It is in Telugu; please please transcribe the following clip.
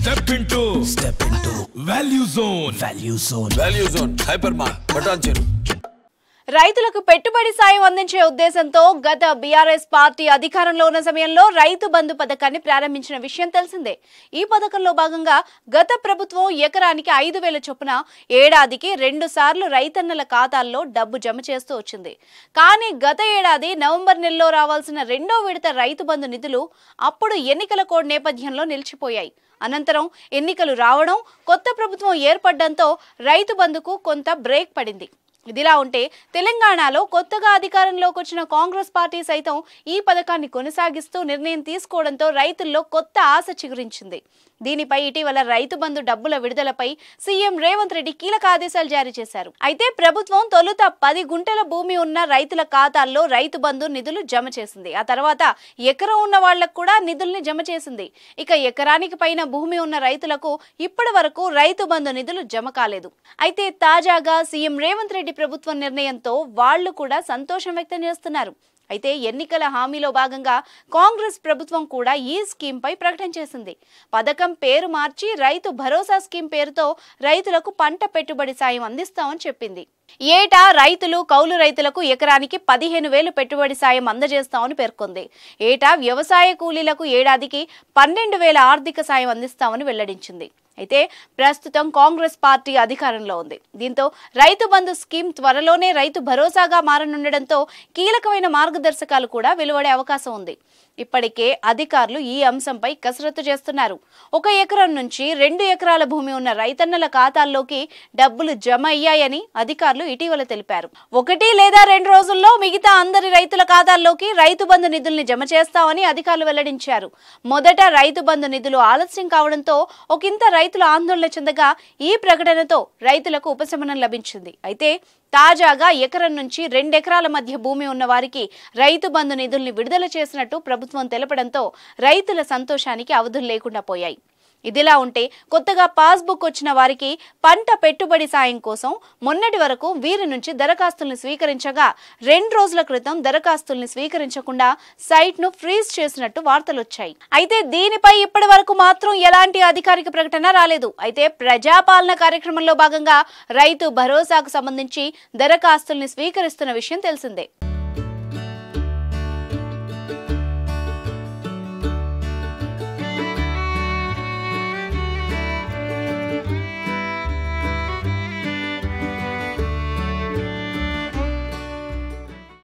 step into step into value zone value zone value zone hypermart patancheru రైతులకు పెట్టుబడి సాయం అందించే ఉద్దేశంతో గత బీఆర్ఎస్ పార్టీ అధికారంలో ఉన్న సమయంలో రైతు బంధు పథకాన్ని ప్రారంభించిన విషయం తెలిసిందే ఈ పథకంలో భాగంగా గత ప్రభుత్వం ఎకరానికి ఐదు వేల చొప్పున ఏడాదికి రెండు సార్లు రైతన్నల ఖాతాల్లో డబ్బు జమ చేస్తూ వచ్చింది కానీ గత ఏడాది నవంబర్ నెలలో రావాల్సిన రెండో విడత రైతు బంధు నిధులు అప్పుడు ఎన్నికల కోడ్ నేపథ్యంలో నిలిచిపోయాయి అనంతరం ఎన్నికలు రావడం కొత్త ప్రభుత్వం ఏర్పడడంతో రైతు బంధుకు కొంత బ్రేక్ పడింది ఇదిలా ఉంటే తెలంగాణలో కొత్తగా అధికారంలోకి వచ్చిన కాంగ్రెస్ పార్టీ సైతం ఈ పథకాన్ని కొనసాగిస్తూ నిర్ణయం తీసుకోవడంతో రైతుల్లో కొత్త ఆశ చిగురించింది దీనిపై ఇటీవల రైతు బంధు డబ్బుల విడుదలపై సీఎం రేవంత్ రెడ్డి కీలక ఆదేశాలు జారీ చేశారు అయితే ప్రభుత్వం తొలుత పది గుంటల భూమి ఉన్న రైతుల ఖాతాల్లో రైతు బంధు నిధులు జమ చేసింది ఆ తర్వాత ఎకరం ఉన్న వాళ్లకు కూడా నిధుల్ని జమ చేసింది ఇక ఎకరానికి పైన భూమి ఉన్న రైతులకు ఇప్పటి వరకు రైతు బంధు నిధులు జమ కాలేదు అయితే తాజాగా సీఎం రేవంత్ రెడ్డి ప్రభుత్వం నిర్ణయంతో వాళ్లు కూడా సంతోషం వ్యక్తం చేస్తున్నారు అయితే ఎన్నికల హామీలో భాగంగా కాంగ్రెస్ ప్రభుత్వం కూడా ఈ స్కీంపై ప్రకటన చేసింది పథకం పేరు మార్చి రైతు భరోసా స్కీమ్ పేరుతో రైతులకు పంట పెట్టుబడి సాయం అందిస్తామని చెప్పింది ఏటా రైతులు కౌలు రైతులకు ఎకరానికి పదిహేను వేలు పెట్టుబడి సాయం అందజేస్తామని పేర్కొంది ఏటా వ్యవసాయ కూలీలకు ఏడాదికి పన్నెండు వేల ఆర్థిక సాయం అందిస్తామని వెల్లడించింది అయితే ప్రస్తుతం కాంగ్రెస్ పార్టీ అధికారంలో ఉంది దీంతో రైతు బంధు స్కీమ్ త్వరలోనే రైతు భరోసాగా మారనుండడంతో కీలకమైన మార్గదర్శకాలు కూడా వెలువడే అవకాశం ఉంది ఇప్పటికే అధికారులు ఈ అంశంపై కసరత్తు చేస్తున్నారు ఒక ఎకరం నుంచి రెండు ఎకరాల భూమి ఉన్న రైతన్నల ఖాతాల్లోకి డబ్బులు జమ అయ్యాయని అధికారులు ఇటీవల తెలిపారు ఒకటి లేదా రెండు రోజుల్లో మిగతా అందరి రైతుల ఖాతాల్లోకి రైతు బంధు నిధుల్ని జమ చేస్తామని అధికారులు వెల్లడించారు మొదట రైతు బంధు నిధులు ఆలస్యం కావడంతో ఒకంత రైతులు ఆందోళన చెందగా ఈ ప్రకటనతో రైతులకు ఉపశమనం లభించింది అయితే తాజాగా ఎకరం నుంచి రెండెకరాల మధ్య భూమి ఉన్న వారికి రైతు బంధు నిధుల్ని విడుదల చేసినట్టు ప్రభుత్వం ప్రభుత్వం తెలపడంతో రైతుల సంతోషానికి అవధులు లేకుండా పోయాయి ఇదిలా ఉంటే కొత్తగా పాస్బుక్ వచ్చిన వారికి పంట పెట్టుబడి సాయం కోసం మొన్నటి వరకు వీరి నుంచి దరఖాస్తుల్ని స్వీకరించగా రెండు రోజుల క్రితం దరఖాస్తుల్ని స్వీకరించకుండా సైట్ను ఫ్రీజ్ చేసినట్టు వార్తలు వచ్చాయి అయితే దీనిపై ఇప్పటి వరకు మాత్రం ఎలాంటి అధికారిక ప్రకటన రాలేదు అయితే ప్రజాపాలన కార్యక్రమంలో భాగంగా రైతు భరోసాకు సంబంధించి దరఖాస్తుల్ని స్వీకరిస్తున్న విషయం తెలిసిందే